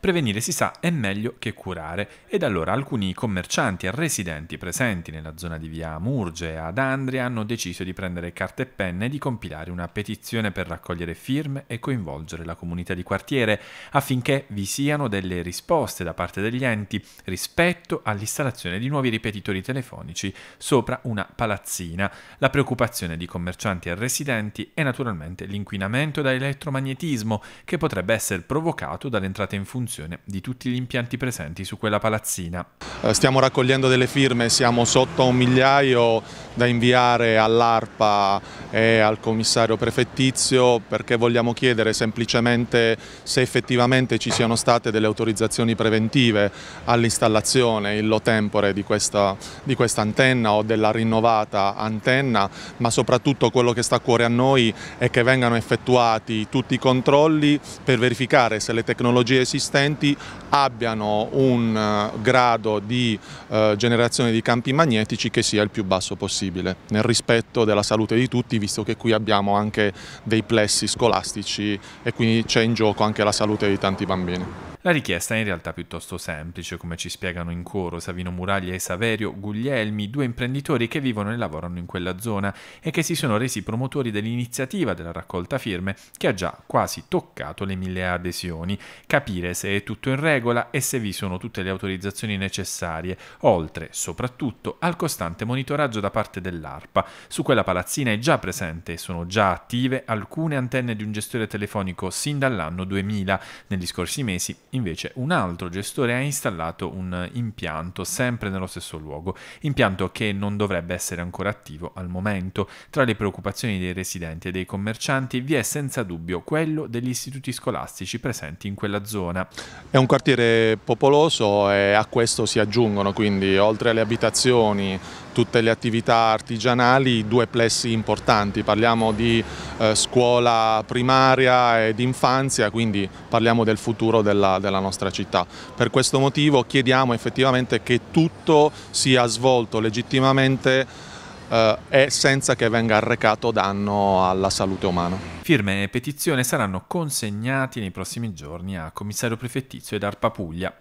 Prevenire si sa è meglio che curare ed allora alcuni commercianti e residenti presenti nella zona di via Murge ad Andria hanno deciso di prendere carta e penna e di compilare una petizione per raccogliere firme e coinvolgere la comunità di quartiere affinché vi siano delle risposte da parte degli enti rispetto all'installazione di nuovi ripetitori telefonici sopra una palazzina. La preoccupazione di commercianti e residenti è naturalmente l'inquinamento da elettromagnetismo che potrebbe essere provocato dall'entrata in funzione funzione di tutti gli impianti presenti su quella palazzina. Eh, stiamo raccogliendo delle firme, siamo sotto un migliaio da inviare all'ARPA e al commissario prefettizio perché vogliamo chiedere semplicemente se effettivamente ci siano state delle autorizzazioni preventive all'installazione in lo tempore di questa, di questa antenna o della rinnovata antenna, ma soprattutto quello che sta a cuore a noi è che vengano effettuati tutti i controlli per verificare se le tecnologie esistenti abbiano un eh, grado di eh, generazione di campi magnetici che sia il più basso possibile possibile, nel rispetto della salute di tutti, visto che qui abbiamo anche dei plessi scolastici e quindi c'è in gioco anche la salute di tanti bambini. La richiesta è in realtà piuttosto semplice, come ci spiegano in coro Savino Muraglia e Saverio Guglielmi, due imprenditori che vivono e lavorano in quella zona e che si sono resi promotori dell'iniziativa della raccolta firme che ha già quasi toccato le mille adesioni, capire se è tutto in regola e se vi sono tutte le autorizzazioni necessarie, oltre soprattutto al costante monitoraggio da parte dell'ARPA. Su quella palazzina è già presente e sono già attive alcune antenne di un gestore telefonico sin dall'anno 2000. Negli scorsi mesi Invece un altro gestore ha installato un impianto sempre nello stesso luogo, impianto che non dovrebbe essere ancora attivo al momento. Tra le preoccupazioni dei residenti e dei commercianti vi è senza dubbio quello degli istituti scolastici presenti in quella zona. È un quartiere popoloso e a questo si aggiungono quindi oltre alle abitazioni tutte le attività artigianali, due plessi importanti, parliamo di eh, scuola primaria ed infanzia, quindi parliamo del futuro della della, nostra città. Per questo motivo chiediamo effettivamente che tutto sia svolto legittimamente eh, e senza che venga arrecato danno alla salute umana. Firme e petizione saranno consegnati nei prossimi giorni a commissario prefettizio ed Arpa Puglia.